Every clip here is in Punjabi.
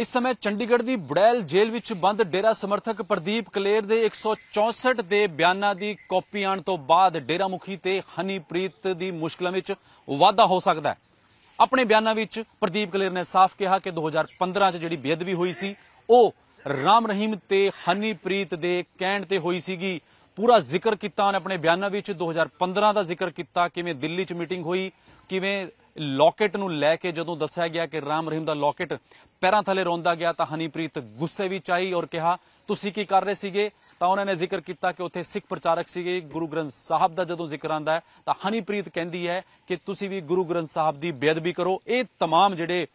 ਇਸ ਸਮੇਂ ਚੰਡੀਗੜ੍ਹ ਦੀ ਬੁੜੈਲ ਜੇਲ੍ਹ ਵਿੱਚ ਬੰਦ ਡੇਰਾ ਸਮਰਥਕ ਪ੍ਰਦੀਪ ਕਲੇਰ ਦੇ 164 ਦੇ ਬਿਆਨਾਂ ਦੀ ਕਾਪੀ ਆਣ ਤੋਂ ਬਾਅਦ ਡੇਰਾ ਮੁਖੀ ਤੇ ਹਨੀਪ੍ਰੀਤ ਦੀ ਮੁਸ਼ਕਲਾਂ ਵਿੱਚ ਵਾਧਾ ਹੋ ਸਕਦਾ ਹੈ ਆਪਣੇ ਬਿਆਨਾਂ ਵਿੱਚ ਪ੍ਰਦੀਪ ਕਲੇਰ ਨੇ ਸਾਫ਼ ਕਿਹਾ ਕਿ 2015 'ਚ ਜਿਹੜੀ ਬੇਅਦਬੀ ਹੋਈ ਸੀ ਉਹ ਰਾਮ ਰਹੀਮ ਤੇ ਹਨੀਪ੍ਰੀਤ ਦੇ ਕਹਿਣ ਤੇ ਹੋਈ ਸੀਗੀ ਪੂਰਾ ਜ਼ਿਕਰ ਕੀਤਾ ਉਹਨੇ ਆਪਣੇ ਬਿਆਨਾਂ ਵਿੱਚ 2015 ਦਾ ਜ਼ਿਕਰ ਕੀਤਾ ਕਿਵੇਂ ਦਿੱਲੀ 'ਚ ਮੀਟਿੰਗ ਹੋਈ ਕਿਵੇਂ ਲੌਕੇਟ ਨੂੰ ਲੈ ਕੇ ਜਦੋਂ ਦੱਸਿਆ ਗਿਆ ਕਿ ਰਾਮ ਰਹੀਮ ਦਾ ਲੌਕੇਟ ਪੈਰਾਂ ਥੱਲੇ ਰੋਂਦਾ ਗਿਆ ਤਾਂ ਹਨੀਪ੍ਰੀਤ ਗੁੱਸੇ ਵਿੱਚ ਆਈ ਔਰ ਕਿਹਾ ਤੁਸੀਂ ਕੀ ਕਰ ਰਹੇ ਸੀਗੇ ਤਾਂ ਉਹਨਾਂ ਨੇ ਜ਼ਿਕਰ ਕੀਤਾ ਕਿ ਉੱਥੇ ਸਿੱਖ ਪ੍ਰਚਾਰਕ ਸੀਗੇ ਗੁਰੂ ਗ੍ਰੰਥ ਸਾਹਿਬ ਦਾ ਜਦੋਂ ਜ਼ਿਕਰ ਆਂਦਾ ਤਾਂ ਹਨੀਪ੍ਰੀਤ ਕਹਿੰਦੀ ਹੈ ਕਿ ਤੁਸੀਂ ਵੀ ਗੁਰੂ ਗ੍ਰੰਥ ਸਾਹਿਬ ਦੀ ਬੇਅਦਬੀ ਕਰੋ ਇਹ तमाम ਜਿਹੜੇ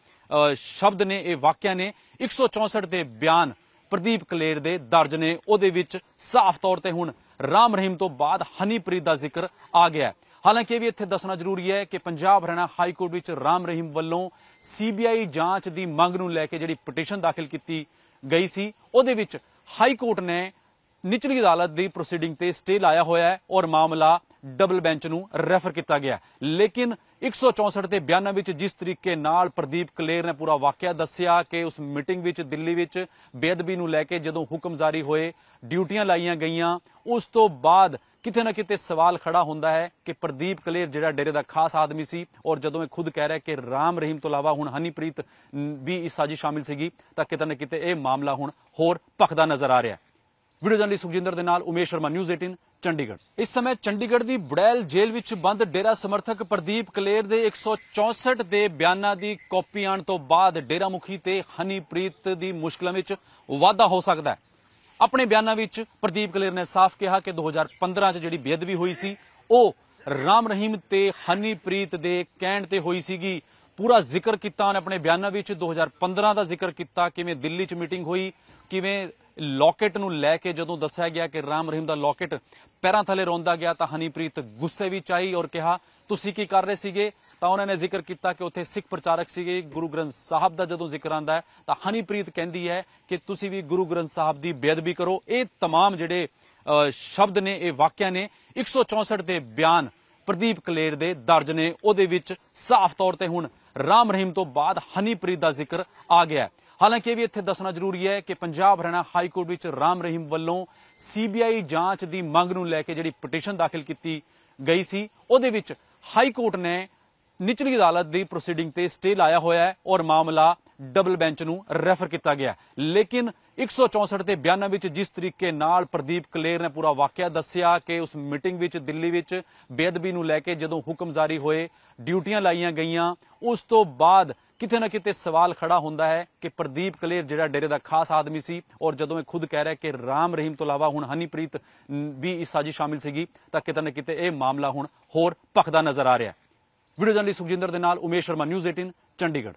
ਸ਼ਬਦ ਨੇ ਇਹ ਵਾਕਿਆ ਨੇ 164 ਦੇ ਬਿਆਨ ਪ੍ਰਦੀਪ ਕਲੇਰ ਦੇ ਦਰਜ ਨੇ ਉਹਦੇ ਵਿੱਚ ਸਾਫ਼ ਤੌਰ ਤੇ ਹੁਣ ਰਾਮ ਰਹੀਮ ਤੋਂ ਬਾਅਦ ਹਨੀਪ੍ਰੀਤ ਦਾ ਜ਼ਿਕਰ ਆ ਗਿਆ ਹਾਲਾਂਕਿ ਇਹ ਵੀ ਇੱਥੇ ਦੱਸਣਾ ਜ਼ਰੂਰੀ ਹੈ ਕਿ ਪੰਜਾਬ ਹਰਿਆਣਾ ਹਾਈ ਕੋਰਟ ਵਿੱਚ ਰਾਮ ਰਹੀਮ ਵੱਲੋਂ ਸੀਬੀਆਈ ਜਾਂਚ ਦੀ ਮੰਗ ਨੂੰ ਲੈ ਕੇ ਜਿਹੜੀ ਪਟੀਸ਼ਨ ਦਾਖਲ ਕੀਤੀ ਗਈ ਸੀ ਉਹਦੇ ਵਿੱਚ ਹਾਈ ਕੋਰਟ ਨੇ ਨਿਚਲੀ ਅਦਾਲਤ ਦੀ ਪ੍ਰੋਸੀਡਿੰਗ ਤੇ ਸਟੇ ਲਾਇਆ ਹੋਇਆ ਹੈ ਔਰ ਮਾਮਲਾ ਡਬਲ ਬੈਂਚ ਨੂੰ ਰੈਫਰ ਕੀਤਾ ਗਿਆ ਲੇਕਿਨ 164 ਤੇ 92 ਵਿੱਚ ਜਿਸ ਤਰੀਕੇ ਨਾਲ ਪ੍ਰਦੀਪ ਕਲੇਰ ਨੇ ਪੂਰਾ ਵਾਕਿਆ ਦੱਸਿਆ ਕਿ ਉਸ ਮੀਟਿੰਗ ਵਿੱਚ ਦਿੱਲੀ ਵਿੱਚ ਬੇਅਦਬੀ ਨੂੰ ਲੈ ਕੇ ਜਦੋਂ ਹੁਕਮ ਜਾਰੀ ਹੋਏ ਡਿਊਟੀਆਂ ਲਾਈਆਂ ਗਈਆਂ ਉਸ ਤੋਂ ਬਾਅਦ ਕਿਤੇ ਨਾ ਕਿਤੇ ਸਵਾਲ ਖੜਾ ਹੁੰਦਾ ਹੈ ਕਿ ਪ੍ਰਦੀਪ ਕਲੇਰ ਜਿਹੜਾ ਡੇਰੇ ਦਾ ਖਾਸ ਆਦਮੀ ਸੀ ਔਰ ਜਦੋਂ ਇਹ ਖੁਦ ਕਹਿ ਰਿਹਾ ਕਿ ਰਾਮ ਰਹੀਮ ਤੋਂ ਇਲਾਵਾ ਹੁਣ ਹਨੀਪ੍ਰੀਤ ਵੀ ਇਸ ਸਾਜ਼ਿਸ਼ ਸ਼ਾਮਿਲ ਸੀਗੀ ਤਾਂ ਕਿਤੇ ਨਾ ਕਿਤੇ ਇਹ ਮਾਮਲਾ ਹੁਣ ਹੋਰ ਭਖਦਾ ਨਜ਼ਰ ਆ ਰਿਹਾ ਵੀਡੀਓ ਲਈ ਸੁਖਜਿੰਦਰ ਦੇ ਨਾਲ ਉਮੇਸ਼ ਸ਼ਰਮਾ ਨਿਊਜ਼ 18 ਚੰਡੀਗੜ੍ਹ ਇਸ ਸਮੇਂ ਚੰਡੀਗੜ੍ਹ ਦੀ ਬੜੈਲ ਜੇਲ੍ਹ ਵਿੱਚ ਬੰਦ ਡੇਰਾ ਸਮਰਥਕ ਪ੍ਰਦੀਪ ਕਲੇਰ ਦੇ 164 ਦੇ ਬਿਆਨਾਂ ਦੀ ਕਾਪੀ ਆਣ ਤੋਂ ਬਾਅਦ ਡੇਰਾ ਮੁਖੀ ਤੇ ਹਨੀਪ੍ਰੀਤ ਦੀ ਮੁਸ਼ਕਲਾਂ ਵਿੱਚ ਵਾਧਾ ਹੋ ਸਕਦਾ ਹੈ ਆਪਣੇ ਬਿਆਨਾਂ ਵਿੱਚ ਪ੍ਰਦੀਪ ਕਲੇਰ ਨੇ ਸਾਫ਼ ਕਿਹਾ ਕਿ 2015 'ਚ ਜਿਹੜੀ ਬੇਅਦਬੀ ਹੋਈ ਸੀ ਉਹ ਰਾਮ ਰਹੀਮ ਤੇ ਹਨੀਪ੍ਰੀਤ ਦੇ ਕਹਿਣ ਤੇ ਹੋਈ ਸੀਗੀ ਪੂਰਾ ਜ਼ਿਕਰ ਕੀਤਾ ਉਹਨੇ ਆਪਣੇ ਬਿਆਨਾਂ ਵਿੱਚ 2015 ਦਾ ਜ਼ਿਕਰ ਕੀਤਾ ਕਿਵੇਂ ਦਿੱਲੀ 'ਚ ਮੀਟਿੰਗ ਹੋਈ ਕਿਵੇਂ ਲੌਕੇਟ ਨੂੰ ਲੈ ਕੇ ਜਦੋਂ ਦੱਸਿਆ ਗਿਆ ਕਿ ਰਾਮ ਰਹੀਮ ਦਾ ਲੌਕੇਟ ਪੈਰਾਂ ਥੱਲੇ ਰੋਂਦਾ ਗਿਆ ਤਾਂ ਹਨੀਪ੍ਰੀਤ ਗੁੱਸੇ ਵਿੱਚ ਆਈ ਔਰ ਕਿਹਾ ਤੁਸੀਂ ਕੀ ਕਰ ਰਹੇ ਸੀਗੇ ਤਾਂ ਉਹਨਾਂ ਨੇ ਜ਼ਿਕਰ ਕੀਤਾ ਕਿ ਉੱਥੇ ਸਿੱਖ ਪ੍ਰਚਾਰਕ ਸੀਗੇ ਗੁਰੂ ਗ੍ਰੰਥ ਸਾਹਿਬ ਦਾ ਜਦੋਂ ਜ਼ਿਕਰ ਆਂਦਾ ਹੈ ਤਾਂ ਹਨੀਪ੍ਰੀਤ ਕਹਿੰਦੀ ਹੈ ਕਿ ਤੁਸੀਂ ਵੀ ਗੁਰੂ ਗ੍ਰੰਥ ਸਾਹਿਬ ਦੀ ਬੇਅਦਬੀ ਕਰੋ ਇਹ तमाम ਜਿਹੜੇ ਸ਼ਬਦ ਨੇ ਇਹ ਵਾਕਿਆ ਨੇ 164 ਦੇ ਬਿਆਨ ਪ੍ਰਦੀਪ ਕਲੇਰ ਦੇ ਦਰਜ ਨੇ ਉਹਦੇ ਵਿੱਚ ਸਾਫ਼ ਤੌਰ ਤੇ ਹੁਣ ਰਾਮ ਰਹੀਮ ਤੋਂ ਬਾਅਦ ਹਨੀਪ੍ਰੀਤ ਦਾ ਜ਼ਿਕਰ ਆ ਗਿਆ ਹਾਲਾਂਕਿ ਇਹ ਵੀ ਇੱਥੇ ਦੱਸਣਾ ਜ਼ਰੂਰੀ ਹੈ ਕਿ ਪੰਜਾਬ ਹਰਿਆਣਾ ਹਾਈ ਕੋਰਟ ਵਿੱਚ ਰਾਮ ਰਹੀਮ ਵੱਲੋਂ ਸੀਬੀਆਈ ਜਾਂਚ ਦੀ ਮੰਗ ਨੂੰ ਲੈ ਕੇ ਜਿਹੜੀ ਪਟੀਸ਼ਨ ਦਾਖਲ ਕੀਤੀ ਗਈ ਸੀ ਉਹਦੇ ਵਿੱਚ ਹਾਈ ਕੋਰਟ ਨੇ ਨਿਚਲੀ ਅਦਾਲਤ ਦੀ ਪ੍ਰੋਸੀਡਿੰਗ ਤੇ ਸਟੇ ਲਾਇਆ ਹੋਇਆ ਹੈ ਔਰ ਮਾਮਲਾ ਡਬਲ ਬੈਂਚ ਨੂੰ ਰੈਫਰ ਕੀਤਾ ਗਿਆ ਲੇਕਿਨ 164 ਤੇ 92 ਵਿੱਚ ਜਿਸ ਤਰੀਕੇ ਨਾਲ ਪ੍ਰਦੀਪ ਕਲੇਰ ਨੇ ਪੂਰਾ ਵਾਕਿਆ ਦੱਸਿਆ ਕਿ ਉਸ ਮੀਟਿੰਗ ਵਿੱਚ ਦਿੱਲੀ ਵਿੱਚ ਬੇਅਦਬੀ ਨੂੰ ਲੈ ਕੇ ਜਦੋਂ ਹੁਕਮ ਜਾਰੀ ਹੋਏ ਡਿਊਟੀਆਂ ਲਾਈਆਂ ਗਈਆਂ ਉਸ ਤੋਂ ਬਾਅਦ ਕਿਤੇ ਨਾ ਕਿਤੇ ਸਵਾਲ ਖੜਾ ਹੁੰਦਾ ਹੈ ਕਿ ਪ੍ਰਦੀਪ ਕਲੇਰ ਜਿਹੜਾ ਡੇਰੇ ਦਾ ਖਾਸ ਆਦਮੀ ਸੀ ਔਰ ਜਦੋਂ ਇਹ ਖੁਦ ਕਹਿ ਰਿਹਾ ਕਿ ਰਾਮ ਰਹੀਮ ਤੋਂ ਇਲਾਵਾ ਹੁਣ ਹਨੀਪ੍ਰੀਤ ਵੀ ਇਸ ਸਾਜ਼ਿਸ਼ ਸ਼ਾਮਿਲ ਸੀਗੀ ਤਾਂ ਕਿਤੇ ਨਾ ਕਿਤੇ ਇਹ ਮਾਮਲਾ ਹੁਣ ਹੋਰ ਭਖਦਾ ਨਜ਼ਰ ਆ ਰਿਹਾ ਹੈ ਵੀਡੀਓ ਜਰਨਲਿਸਟ ਸੁਖਜਿੰਦਰ ਦੇ ਨਾਲ ਉਮੇਸ਼ ਸ਼ਰਮਾ ਨਿਊਜ਼ 18 ਚੰਡੀਗੜ੍ਹ